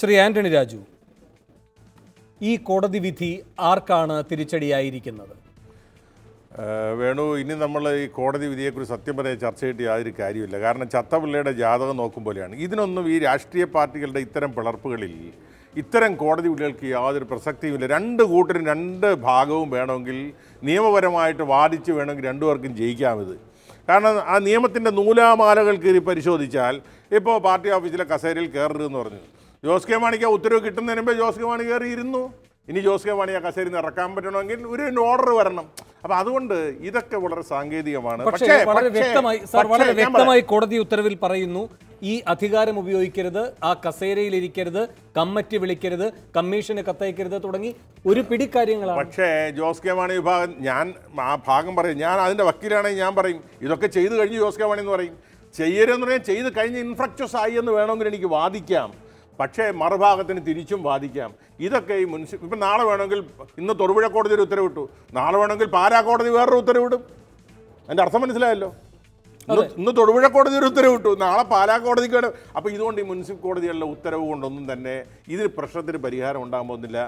ശ്രീ ആന്റണി രാജു ഈ കോടതി വിധി ആർക്കാണ് തിരിച്ചടിയായിരിക്കുന്നത് വേണു ഇനി നമ്മൾ ഈ കോടതി വിധിയെക്കുറിച്ച് സത്യം പറയാൻ ചർച്ച ചെയ്തിട്ട് യാതൊരു കാര്യമില്ല കാരണം ചത്തപിള്ളയുടെ ജാതകം നോക്കും പോലെയാണ് ഇതിനൊന്നും ഈ രാഷ്ട്രീയ പാർട്ടികളുടെ ഇത്തരം പിളർപ്പുകളിൽ ഇത്തരം കോടതി വിധികൾക്ക് യാതൊരു പ്രസക്തിയുമില്ല രണ്ട് കൂട്ടരും രണ്ട് ഭാഗവും വേണമെങ്കിൽ നിയമപരമായിട്ട് വാദിച്ച് വേണമെങ്കിൽ രണ്ടുപേർക്കും ജയിക്കാമിത് കാരണം ആ നിയമത്തിൻ്റെ നൂലാമാലകൾ കീറി പരിശോധിച്ചാൽ ഇപ്പോൾ പാർട്ടി ഓഫീസിലെ കസേരയിൽ കയറരുതെന്ന് പറഞ്ഞു ജോസ് കെ മാണിക്ക് ഉത്തരവ് കിട്ടുന്നതിന് മുമ്പേ ജോസ് കെ മാണി കയറി ഇരുന്നു ഇനി ജോസ് കെ മാണി ആ കസേരയിൽ ഇറക്കാൻ പറ്റണമെങ്കിൽ ഒരു ഓർഡർ വരണം അപ്പൊ അതുകൊണ്ട് ഇതൊക്കെ വളരെ സാങ്കേതികമാണ് പക്ഷേ വളരെ വ്യക്തമായി സാർ വളരെ വ്യക്തമായി കോടതി ഉത്തരവിൽ പറയുന്നു ഈ അധികാരം ഉപയോഗിക്കരുത് ആ കസേരയിൽ ഇരിക്കരുത് കമ്മിറ്റി വിളിക്കരുത് കമ്മീഷന് കത്തയക്കരുത് തുടങ്ങി ഒരു പിടി കാര്യങ്ങളാണ് പക്ഷേ ജോസ് കെ മാണി വിഭാഗം ഞാൻ ആ ഭാഗം പറയും ഞാൻ അതിന്റെ വക്കീലാണെങ്കിൽ ഞാൻ പറയും ഇതൊക്കെ ചെയ്തു കഴിഞ്ഞ് ജോസ് കെ മാണി എന്ന് പറയും ചെയ്യരുതെന്ന് പറയാൻ ചെയ്ത് കഴിഞ്ഞ് ഇൻഫ്രക്ചസ് ആയി എന്ന് വേണമെങ്കിൽ എനിക്ക് വാദിക്കാം പക്ഷേ മറുഭാഗത്തിന് തിരിച്ചും വാദിക്കാം ഇതൊക്കെ ഈ മുനിസിപ്പൽ ഇപ്പം നാളെ വേണമെങ്കിൽ ഇന്ന് തൊടുപുഴ കോടതി ഒരു ഉത്തരവിട്ടു നാളെ വേണമെങ്കിൽ പാലാ കോടതി വേറൊരു ഉത്തരവിടും എൻ്റെ അർത്ഥം മനസ്സിലായല്ലോ ഇന്ന് തൊടുപുഴ കോടതി ഒരു ഉത്തരവ് ഇട്ടു നാളെ പാലാ കോടതിക്ക് വേണം അപ്പോൾ ഇതുകൊണ്ട് ഈ മുനിസിപ്പൽ കോടതികളിലെ ഉത്തരവ് കൊണ്ടൊന്നും തന്നെ ഇതിൽ പ്രശ്നത്തിന് പരിഹാരം ഉണ്ടാകാൻ പോകുന്നില്ല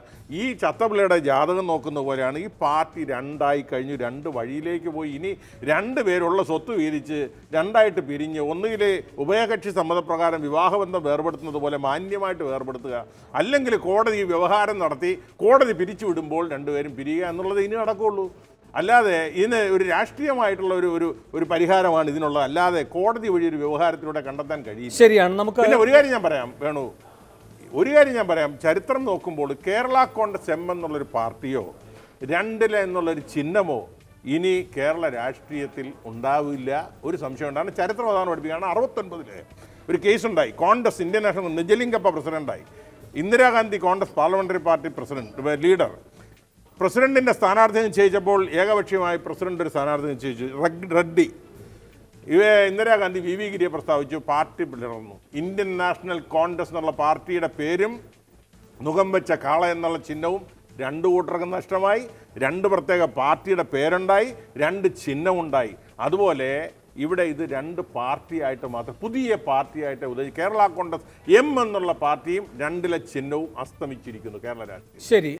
ഈ ചത്തപിള്ളയുടെ ജാതകം നോക്കുന്ന പോലെയാണ് ഈ പാർട്ടി രണ്ടായി കഴിഞ്ഞു രണ്ട് വഴിയിലേക്ക് പോയി ഇനി രണ്ട് പേരുള്ള സ്വത്ത് വീതിച്ച് രണ്ടായിട്ട് പിരിഞ്ഞ് ഒന്നുകിലെ ഉഭയകക്ഷി സമ്മതപ്രകാരം വിവാഹബന്ധം വേർപെടുത്തുന്നത് പോലെ മാന്യമായിട്ട് വേർപെടുത്തുക അല്ലെങ്കിൽ കോടതി വ്യവഹാരം നടത്തി കോടതി പിരിച്ചുവിടുമ്പോൾ രണ്ടുപേരും പിരിയുക എന്നുള്ളത് ഇനി നടക്കുകയുള്ളൂ അല്ലാതെ ഇതിന് ഒരു രാഷ്ട്രീയമായിട്ടുള്ള ഒരു ഒരു ഒരു പരിഹാരമാണ് ഇതിനുള്ളത് അല്ലാതെ കോടതി വഴി ഒരു വ്യവഹാരത്തിലൂടെ കണ്ടെത്താൻ കഴിയും ശരിയാണ് നമുക്ക് പിന്നെ ഒരു കാര്യം ഞാൻ പറയാം വേണു ഒരു കാര്യം ഞാൻ പറയാം ചരിത്രം നോക്കുമ്പോൾ കേരള കോൺഗ്രസ് എം എന്നുള്ളൊരു പാർട്ടിയോ രണ്ടില എന്നുള്ളൊരു ചിഹ്നമോ ഇനി കേരള രാഷ്ട്രീയത്തിൽ ഉണ്ടാവില്ല ഒരു സംശയം ഉണ്ടാണ് ചരിത്രം അതാണ് പഠിപ്പിക്കുകയാണ് അറുപത്തൊൻപതില് ഒരു കേസുണ്ടായി കോൺഗ്രസ് ഇന്ത്യൻ നാഷണൽ നിജലിംഗപ്പ പ്രസിഡന്റായി Indira Gandhi Congress parliamentary party president leader പ്രസിഡന്റിൻ്റെ സ്ഥാനാർത്ഥി നിശ്ചയിച്ചപ്പോൾ ഏകപക്ഷീയമായി പ്രസിഡന്റ് ഒരു സ്ഥാനാർത്ഥി നിശ്ചയിച്ചു റെഡ്ഡി ഇവയെ ഇന്ദിരാഗാന്ധി വി വി ഗിരിയെ പ്രസ്താവിച്ചു പാർട്ടി പിളർന്നു ഇന്ത്യൻ നാഷണൽ കോൺഗ്രസ് എന്നുള്ള പാർട്ടിയുടെ പേരും മുഖം വെച്ച കാള എന്നുള്ള ചിഹ്നവും രണ്ട് കൂട്ടർക്കും നഷ്ടമായി രണ്ട് പ്രത്യേക പാർട്ടിയുടെ പേരുണ്ടായി രണ്ട് ചിഹ്നമുണ്ടായി അതുപോലെ ഇവിടെ ഇത് രണ്ട് പാർട്ടിയായിട്ട് മാത്രം പുതിയ പാർട്ടിയായിട്ട് ഉദയി കേരള കോൺഗ്രസ് എം എന്നുള്ള പാർട്ടിയും രണ്ടിലെ ചിഹ്നവും അസ്തമിച്ചിരിക്കുന്നു കേരള രാഷ്ട്രീയം ശരി